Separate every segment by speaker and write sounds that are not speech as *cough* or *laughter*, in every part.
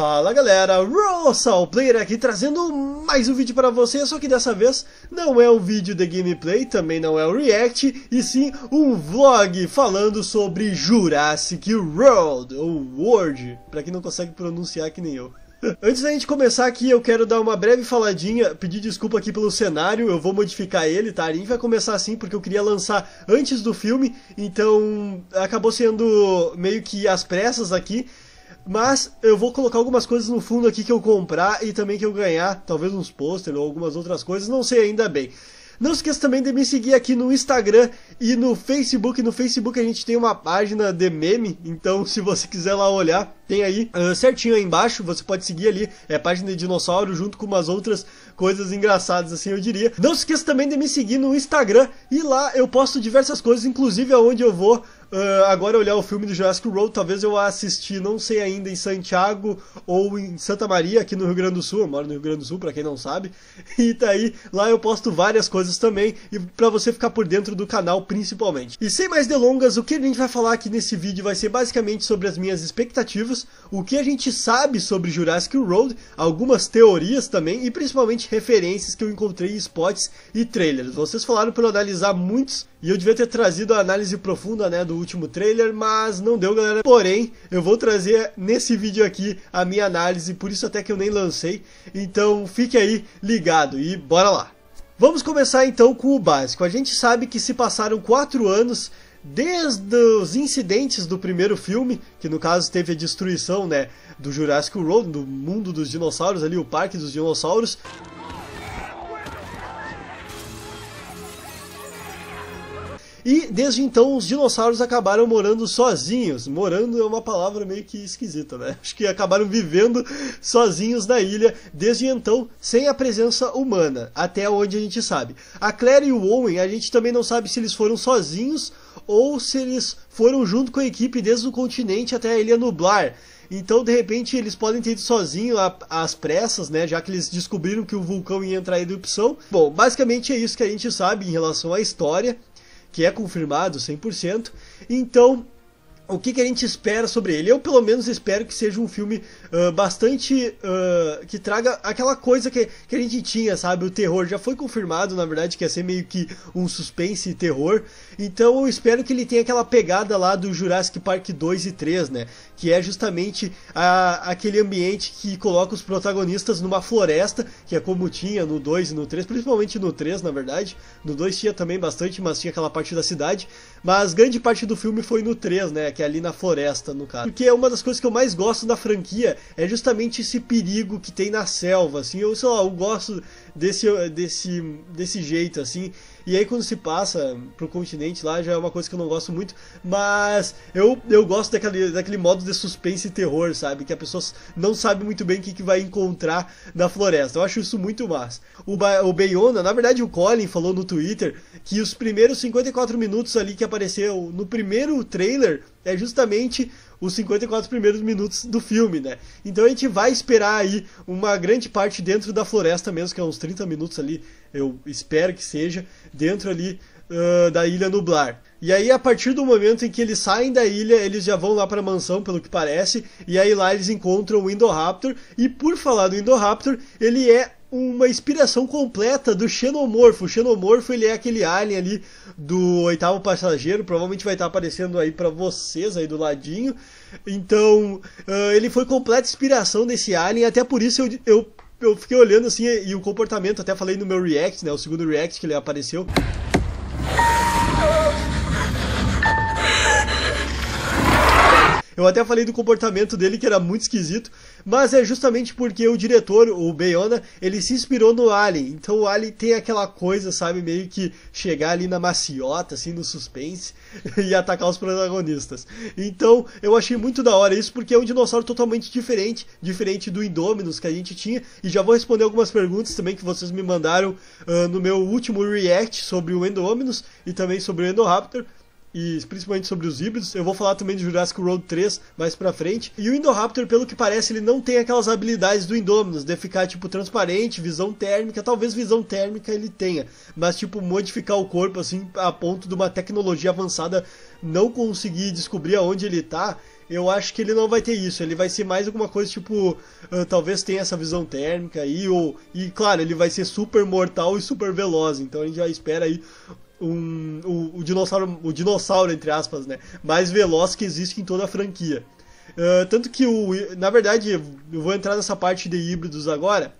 Speaker 1: Fala galera, Rossal Player aqui trazendo mais um vídeo para vocês, só que dessa vez não é um vídeo de gameplay, também não é um react, e sim um vlog falando sobre Jurassic World, ou World, para quem não consegue pronunciar que nem eu. *laughs* Antes da gente começar aqui, eu quero dar uma breve faladinha, pedir desculpa aqui pelo cenário, eu vou modificar ele, tá? A gente vai começar assim porque eu queria lançar antes do filme, então acabou sendo meio que às pressas aqui, mas eu vou colocar algumas coisas no fundo aqui que eu comprar e também que eu ganhar, talvez uns pôster ou algumas outras coisas, não sei ainda bem. Não esqueça também de me seguir aqui no Instagram e no Facebook. No Facebook a gente tem uma página de meme, então *laughs* se você quiser lá olhar, tem aí uh, certinho aí embaixo. Você pode seguir ali, é página de dinossauro junto com umas outras coisas engraçadas, assim eu diria. Não esqueça também de me seguir no Instagram e lá eu posto diversas coisas, inclusive aonde eu vou Uh, agora olhar o filme do Jurassic World, talvez eu assisti, não sei ainda, em Santiago ou em Santa Maria, aqui no Rio Grande do Sul. Eu moro no Rio Grande do Sul, para quem não sabe. *laughs* E daí, lá eu posto várias coisas também, e para você ficar por dentro do canal principalmente. E sem mais delongas, o que a gente vai falar aqui nesse vídeo vai ser basicamente sobre as minhas expectativas, o que a gente sabe sobre Jurassic World, algumas teorias também, e principalmente referências que eu encontrei em spots e trailers. Vocês falaram para eu analisar muitos, e eu devia ter trazido a análise profunda, né, do último trailer, mas não deu, galera. Porém, eu vou trazer nesse vídeo aqui a minha análise, por isso até que eu nem lancei. Então fique aí ligado e bora lá. Vamos começar então com o básico. A gente sabe que se passaram 4 anos desde os incidentes do primeiro filme, que no caso teve a destruição né, do Jurassic World, do mundo dos dinossauros ali, o parque dos dinossauros. E desde então os dinossauros acabaram morando sozinhos. Morando é uma palavra meio que esquisita, né? Acho que acabaram vivendo sozinhos na ilha desde então, sem a presença humana, até onde a gente sabe. A Claire e o Owen, a gente também não sabe se eles foram sozinhos ou se eles foram junto com a equipe desde o continente até a ilha nublar. Então, de repente, eles podem ter ido sozinho às pressas, né? Já que eles descobriram que o vulcão ia entrar em erupção. Bom, basicamente é isso que a gente sabe em relação à história que é confirmado 100%. Então, o que, que a gente espera sobre ele? Eu, pelo menos, espero que seja um filme ah, bastante. Uh, que traga aquela coisa que, que a gente tinha, sabe? O terror. Já foi confirmado, na verdade, que ia ser meio que um suspense e terror. Então eu espero que ele tenha aquela pegada lá do Jurassic Park 2 e 3, né? Que é justamente a, aquele ambiente que coloca os protagonistas numa floresta, que é como tinha no 2 e no 3, principalmente no 3, na verdade. No 2 tinha também bastante, mas tinha aquela parte da cidade. Mas grande parte do filme foi no 3, né? Que é ali na floresta, no caso. Porque é uma das coisas que eu mais gosto da franquia é justamente esse perigo que tem na selva, assim. Eu, sei lá, eu gosto desse, desse, desse jeito, assim. E aí quando se passa pro continente lá já é uma coisa que eu não gosto muito, mas eu, eu gosto daquele, daquele modo de suspense e terror, sabe? Que a pessoa não sabe muito bem o que, que vai encontrar na floresta. Eu acho isso muito massa. O, o Bayona, na verdade o Colin falou no Twitter que os primeiros 54 minutos ali que apareceu no primeiro trailer é justamente os 54 primeiros minutos do filme, né? Então a gente vai esperar aí uma grande parte dentro da floresta mesmo, que é uns 30 minutos ali, eu espero que seja, dentro ali uh, da Ilha Nublar. E aí, a partir do momento em que eles saem da ilha, eles já vão lá pra mansão, pelo que parece, e aí lá eles encontram o Indoraptor, e por falar do Indoraptor, ele é uma inspiração completa do Xenomorfo. O Xenomorfo ele é aquele alien ali do oitavo passageiro, provavelmente vai estar aparecendo aí para vocês aí do ladinho. Então, uh, ele foi completa inspiração desse alien, até por isso eu, eu, eu fiquei olhando assim e o comportamento, até falei no meu react, né, o segundo react que ele apareceu. Eu até falei do comportamento dele que era muito esquisito, mas é justamente porque o diretor, o Bayona, ele se inspirou no Alien. Então o Alien tem aquela coisa, sabe, meio que chegar ali na maciota, assim, no suspense *laughs* e atacar os protagonistas. Então eu achei muito da hora isso, porque é um dinossauro totalmente diferente, diferente do Indominus que a gente tinha. E já vou responder algumas perguntas também que vocês me mandaram uh, no meu último react sobre o Indominus e também sobre o Endoraptor e principalmente sobre os híbridos. Eu vou falar também de Jurassic World 3 mais pra frente. E o Indoraptor, pelo que parece, ele não tem aquelas habilidades do Indominus, de ficar, tipo, transparente, visão térmica, talvez visão térmica ele tenha, mas, tipo, modificar o corpo, assim, a ponto de uma tecnologia avançada não conseguir descobrir aonde ele tá, eu acho que ele não vai ter isso. Ele vai ser mais alguma coisa tipo. Uh, talvez tenha essa visão térmica aí. Ou, e claro, ele vai ser super mortal e super veloz. Então a gente já espera aí um, o, o, dinossauro, o dinossauro, entre aspas, né, mais veloz que existe em toda a franquia. Uh, tanto que, o, na verdade, eu vou entrar nessa parte de híbridos agora.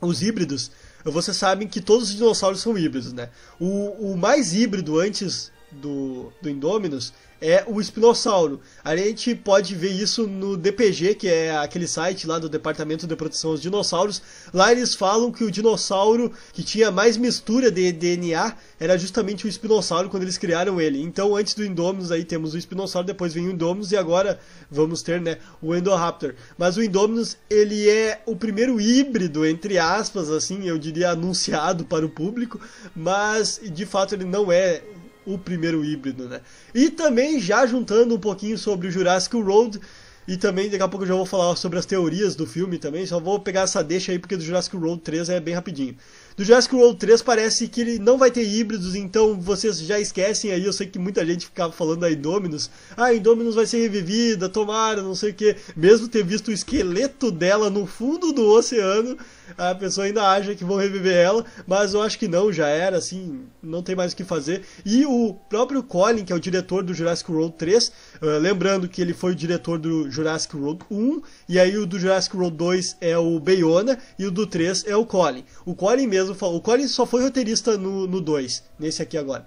Speaker 1: Os híbridos, vocês sabem que todos os dinossauros são híbridos, né? O, o mais híbrido antes do, do Indominus é o espinossauro. A gente pode ver isso no DPG, que é aquele site lá do Departamento de Proteção aos Dinossauros. Lá eles falam que o dinossauro que tinha mais mistura de DNA era justamente o espinossauro quando eles criaram ele. Então, antes do Indominus aí temos o espinossauro, depois vem o Indominus e agora vamos ter, né, o Endoraptor. Mas o Indominus, ele é o primeiro híbrido entre aspas assim, eu diria anunciado para o público, mas de fato ele não é o primeiro híbrido, né? E também já juntando um pouquinho sobre o Jurassic World e também daqui a pouco eu já vou falar sobre as teorias do filme também, só vou pegar essa deixa aí porque do Jurassic World 3 é bem rapidinho. Do Jurassic World 3 parece que ele não vai ter híbridos, então vocês já esquecem aí, eu sei que muita gente ficava falando da Indominus. Ah, a Indominus vai ser revivida, tomara, não sei o que. Mesmo ter visto o esqueleto dela no fundo do oceano, a pessoa ainda acha que vão reviver ela, mas eu acho que não, já era, assim, não tem mais o que fazer. E o próprio Colin, que é o diretor do Jurassic World 3, eh, lembrando que ele foi o diretor do Jurassic World 1, e aí o do Jurassic World 2 é o Bayona, e o do 3 é o Colin. O Colin mesmo falou, o Colin só foi roteirista no, no 2, nesse aqui agora.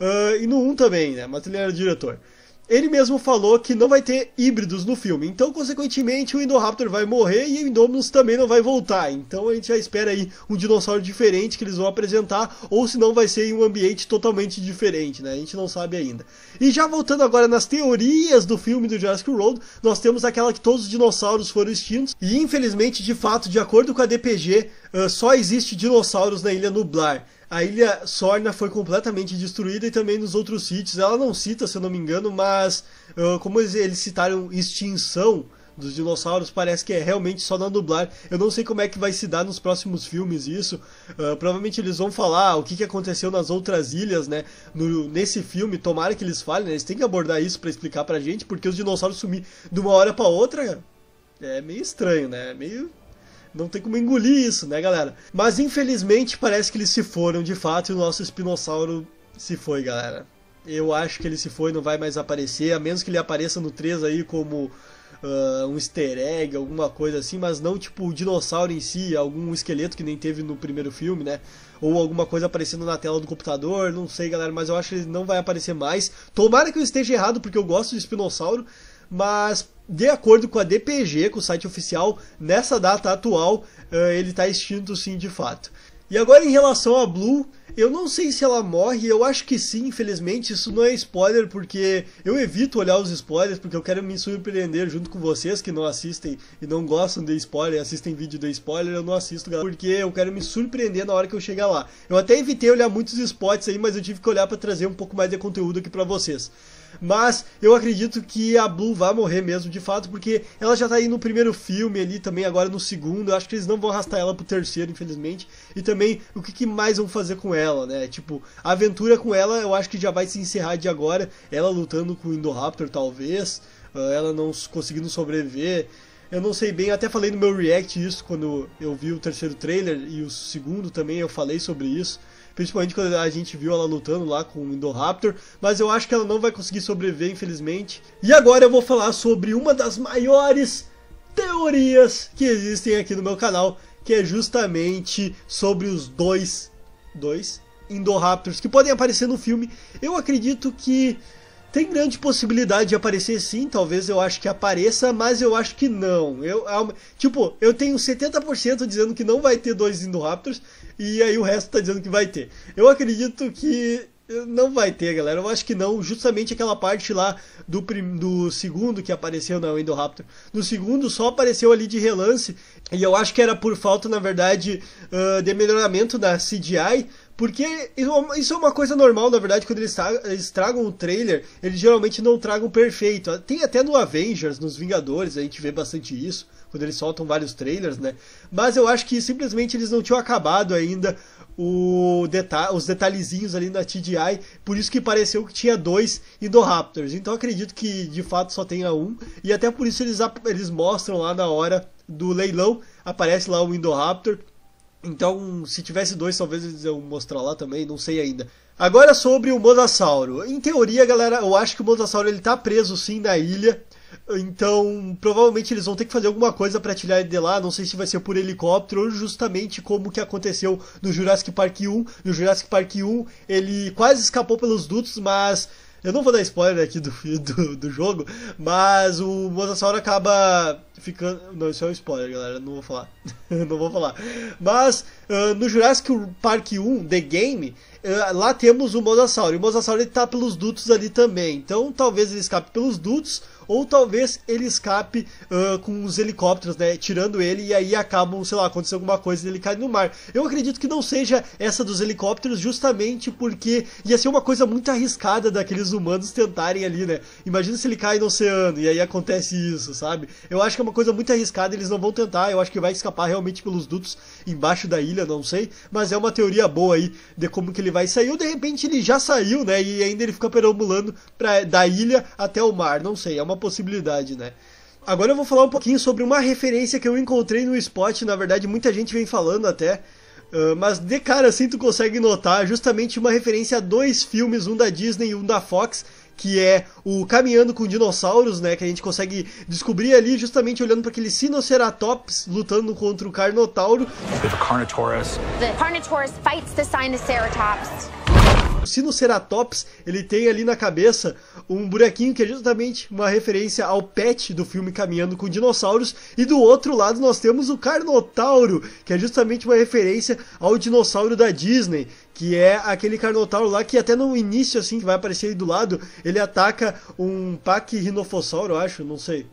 Speaker 1: Uh, e no 1 também, né? Mas ele era diretor. Ele mesmo falou que não vai ter híbridos no filme, então consequentemente o Indoraptor vai morrer e o Indominus também não vai voltar. Então a gente já espera aí um dinossauro diferente que eles vão apresentar, ou se não vai ser em um ambiente totalmente diferente, né? A gente não sabe ainda. E já voltando agora nas teorias do filme do Jurassic World, nós temos aquela que todos os dinossauros foram extintos e infelizmente, de fato, de acordo com a DPG, só existe dinossauros na Ilha Nublar a ilha Sorna foi completamente destruída e também nos outros sítios. Ela não cita, se eu não me engano, mas uh, como eles, eles citaram extinção dos dinossauros, parece que é realmente só na dublar. Eu não sei como é que vai se dar nos próximos filmes isso. Uh, provavelmente eles vão falar o que, que aconteceu nas outras ilhas, né? No, nesse filme, tomara que eles falem, né? Eles têm que abordar isso para explicar pra gente, porque os dinossauros sumiram de uma hora para outra. É meio estranho, né? É meio não tem como engolir isso, né, galera? Mas infelizmente parece que eles se foram de fato e o nosso espinossauro se foi, galera. Eu acho que ele se foi, não vai mais aparecer, a menos que ele apareça no 3 aí como Uh, um easter egg, alguma coisa assim, mas não tipo o dinossauro em si, algum esqueleto que nem teve no primeiro filme, né? Ou alguma coisa aparecendo na tela do computador, não sei, galera, mas eu acho que ele não vai aparecer mais. Tomara que eu esteja errado, porque eu gosto de espinossauro, mas de acordo com a DPG, com o site oficial, nessa data atual eh, ele está extinto sim de fato. E agora em relação à Blue, eu não sei se ela morre, eu acho que sim, infelizmente isso não é spoiler porque eu evito olhar os spoilers porque eu quero me surpreender junto com vocês que não assistem e não gostam de spoiler, assistem vídeo de spoiler, eu não assisto, galera, porque eu quero me surpreender na hora que eu chegar lá. Eu até evitei olhar muitos spots aí, mas eu tive que olhar para trazer um pouco mais de conteúdo aqui para vocês. Mas eu acredito que a Blue vai morrer mesmo, de fato, porque ela já tá aí no primeiro filme ali, também agora no segundo. Eu acho que eles não vão arrastar ela pro terceiro, infelizmente. E também, o que, que mais vão fazer com ela, né? Tipo, a aventura com ela eu acho que já vai se encerrar de agora. Ela lutando com o Indoraptor, talvez. Ah, ela não conseguindo sobreviver. Eu não sei bem, até falei no meu react isso quando eu vi o terceiro trailer e o segundo também eu falei sobre isso principalmente quando a gente viu ela lutando lá com o Indoraptor, mas eu acho que ela não vai conseguir sobreviver, infelizmente. E agora eu vou falar sobre uma das maiores teorias que existem aqui no meu canal, que é justamente sobre os dois, dois Indoraptors que podem aparecer no filme. Eu acredito que tem grande possibilidade de aparecer sim, talvez eu acho que apareça, mas eu acho que não. Eu, é tipo, eu tenho 70% dizendo que não vai ter dois Indoraptors, e aí o resto tá dizendo que vai ter. Eu acredito que eh, não vai ter, galera. Eu acho que não. Justamente aquela parte lá do, prim... do segundo que apareceu, não, é Indoraptor. No segundo só apareceu ali de relance e eu acho que era por falta, na verdade, uh, de melhoramento da CGI, porque é isso é uma coisa normal, na verdade, quando eles, tragam o trailer, eles geralmente não tragam perfeito. Ah, tem até no Avengers, nos Vingadores, a gente vê bastante isso, quando eles soltam vários trailers, né? Mas eu acho que simplesmente eles não tinham acabado ainda Deta os detalhezinhos ali na TDI, por isso que pareceu que tinha dois Indoraptors. Então acredito que de fato só tenha um, e até por isso eles, eles mostram lá na hora do leilão, aparece lá o Indoraptor. Então, se tivesse dois, talvez eu mostrar lá também, não sei ainda. Agora sobre o Mosasauro. Em teoria, galera, eu acho que o Mosasauro ele tá preso sim na ilha. Então, provavelmente eles vão ter que fazer alguma coisa para tirar ele de lá. Não sei se vai ser por helicóptero ou justamente como que aconteceu no Jurassic Park 1. No Jurassic Park 1, ele quase escapou pelos dutos, mas eu não vou dar spoiler aqui do, *laughs* do, do jogo, mas o Mosasauro acaba ficando. Não, isso é um spoiler, galera. Não vou falar. *laughs* não vou falar. Mas uh, no Jurassic Park 1, The Game, uh, lá temos o Mosasauro. E o Mosasauro ele tá pelos dutos ali também. Então talvez ele escape pelos dutos. Ou talvez ele escape uh, com os helicópteros, né? Tirando ele e aí acabam, sei lá, acontecendo alguma coisa e ele cai no mar. Eu acredito que não seja essa dos helicópteros, justamente porque ia ser uma coisa muito arriscada daqueles humanos tentarem ali, né? Imagina se ele cai no oceano e aí acontece isso, sabe? Eu acho que é uma coisa muito arriscada, eles não vão tentar. Eu acho que vai escapar realmente pelos dutos embaixo da ilha, não sei. Mas é uma teoria boa aí de como que ele vai sair. Ou de repente ele já saiu, né? E ainda ele fica perambulando pra, da ilha até o mar. Não sei, é uma possibilidade, né? Agora eu vou falar um pouquinho sobre uma referência que eu encontrei no spot. Na verdade, muita gente vem falando até. Uh, mas de cara assim tu consegue notar justamente uma referência a dois filmes, um da Disney e um da Fox que é o Caminhando com Dinossauros, né? Que a gente consegue descobrir ali justamente olhando para aquele Sinoceratops lutando contra o Carnotauro. The Carnotaurus. The Carnotaurus fights the Sinoceratops. O tipo, Sinoceratops, ele tem ali na cabeça um buraquinho que é justamente uma referência ao Pet do filme Caminhando com Dinossauros, e do outro lado nós temos o Carnotauro, que é justamente uma referência ao dinossauro da Disney, que é aquele Carnotauro lá que até no início, assim, que vai aparecer aí do lado, ele ataca um Pac eu acho, não sei.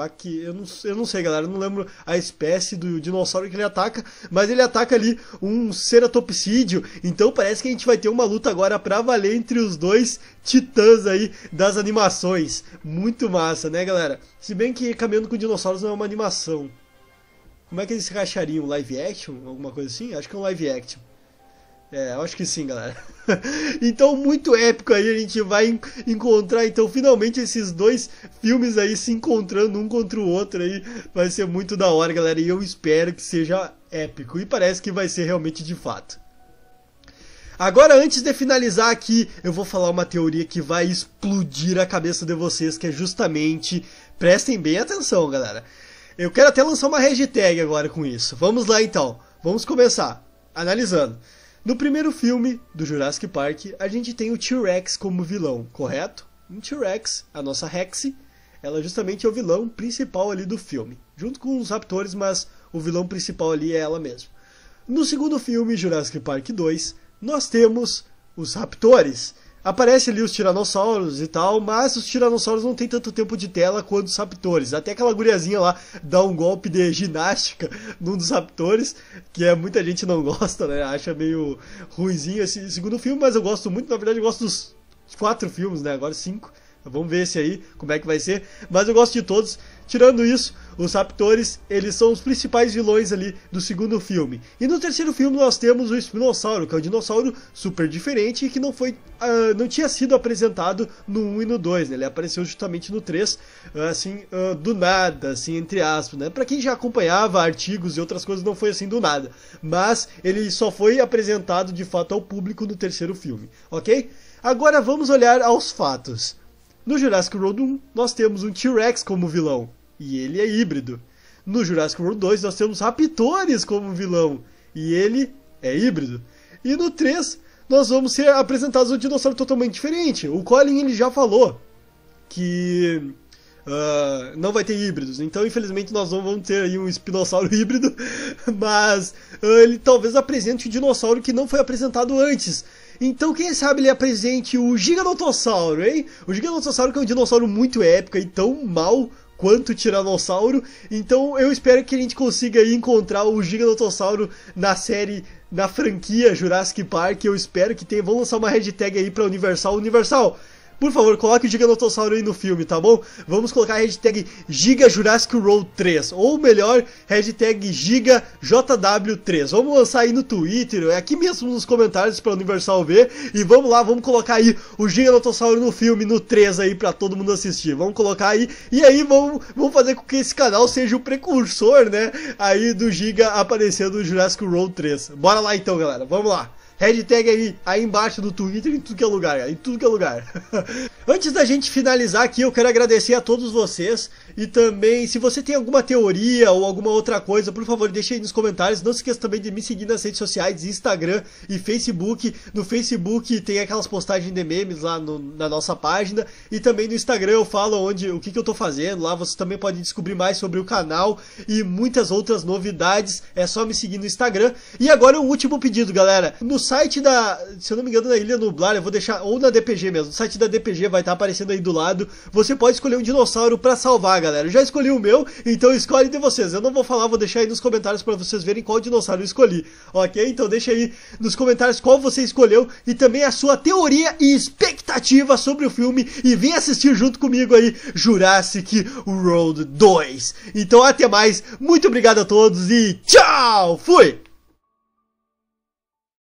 Speaker 1: Tá que eu não, eu não sei, galera, eu não lembro a espécie do dinossauro que ele ataca, mas ele ataca ali um ceratopsídeo. Então parece que a gente vai ter uma luta agora pra valer entre os dois titãs aí das animações. Muito massa, né, galera? Se bem que Caminhando com Dinossauros não é uma animação. Como é que eles se rachariam? Live action? Alguma coisa assim? Acho que é um live action. É, eu acho que sim, galera. *laughs* então, muito épico aí, a gente vai encontrar, então, finalmente esses dois filmes aí se encontrando um contra o outro aí. Vai ser muito da hora, galera, e eu espero que seja épico. E parece que vai ser realmente de fato. Agora, antes de finalizar aqui, eu vou falar uma teoria que vai explodir a cabeça de vocês, que é justamente... Prestem bem atenção, galera. Eu quero até lançar uma hashtag agora com isso. Vamos lá, então. Vamos começar. Analisando. No primeiro filme do Jurassic Park, a gente tem o T-Rex como vilão, correto? O T-Rex, a nossa Rex, ela é justamente é o vilão principal ali do filme, junto com os raptores, mas o vilão principal ali é ela mesma. No segundo filme, Jurassic Park 2, nós temos os raptores, Aparece ali os tiranossauros e tal, mas os tiranossauros não tem tanto tempo de tela quanto os raptores. Até aquela guriazinha lá dá um golpe de ginástica *laughs* num dos raptores, que é muita gente não *laughs* gosta, né? Acha meio ruizinho esse segundo filme, mas eu gosto muito, na verdade eu gosto dos quatro filmes, né? Agora cinco. Vamos ver esse aí, como é que vai ser. Mas eu gosto de todos. Tirando isso, os Raptors, eles são os principais vilões ali do segundo filme. E no terceiro filme nós temos o Espinossauro, que é um dinossauro super diferente e que não foi uh, não tinha sido apresentado no 1 e no 2, né? Ele apareceu justamente no 3, ah, assim, uh, do nada, assim, entre aspas, né? Para quem já acompanhava artigos e outras coisas, não foi assim do nada, mas ele só foi apresentado de fato ao público no terceiro filme, OK? Agora vamos olhar aos fatos. No Jurassic World 1, nós temos um T-Rex como vilão, e ele é híbrido. No Jurassic World 2 nós temos Raptores como vilão e ele é híbrido. E no 3 nós vamos ser apresentados um dinossauro totalmente diferente. O Colin ele já falou que uh, não vai ter híbridos. Então, infelizmente, nós não vamos ter aí um espinossauro *laughs* híbrido, mas uh, ele talvez apresente um dinossauro que não foi apresentado antes. Então, quem sabe ele apresente o Giganotossauro, hein? O Giganotossauro que é um dinossauro muito épico e tão mal quanto Tiranossauro. Então eu espero que a gente consiga encontrar o Giganotossauro na série, na franquia Jurassic Park. Eu espero que tenha. Vamos lançar uma hashtag aí pra Universal. Universal, por favor, coloque o Giganotossauro aí no filme, tá bom? Vamos colocar a hashtag Giga Jurassic World 3, ou melhor, hashtag Giga JW3. Vamos lançar aí no Twitter, é aqui mesmo nos comentários pra Universal ver. E vamos lá, vamos colocar aí o Giganotossauro no filme, no 3 aí, pra todo mundo assistir. Vamos colocar aí, e aí vamos, vamos fazer com que esse canal seja o precursor, né? Aí do Giga aparecendo no Jurassic World 3. Bora lá então, galera, vamos lá. Hashtag aí, aí embaixo do Twitter, em tudo que é lugar, em tudo que é lugar. *laughs* Antes da gente finalizar aqui, eu quero agradecer a todos vocês e também, se você tem alguma teoria ou alguma outra coisa, por favor, deixe aí nos comentários. Não se esqueça também de me seguir nas redes sociais, Instagram e Facebook. No Facebook tem aquelas postagens de memes lá no, na nossa página e também no Instagram eu falo onde o que, que eu tô fazendo. Lá você também pode descobrir mais sobre o canal e muitas outras novidades. É só me seguir no Instagram. E agora o último pedido, galera. Nos site da, se eu não me engano, da Ilha Nublar, eu vou deixar, ou na DPG mesmo, o site da DPG vai estar tá aparecendo aí do lado. Você pode escolher um dinossauro para salvar, galera. Eu já escolhi o meu, então escolhe de vocês. Eu não vou falar, vou deixar aí nos comentários para vocês verem qual dinossauro eu escolhi, ok? Então deixa aí nos comentários qual você escolheu e também a sua teoria e expectativa sobre o filme e vem assistir junto comigo aí Jurassic World 2. Então até mais, muito obrigado a todos e tchau! Fui!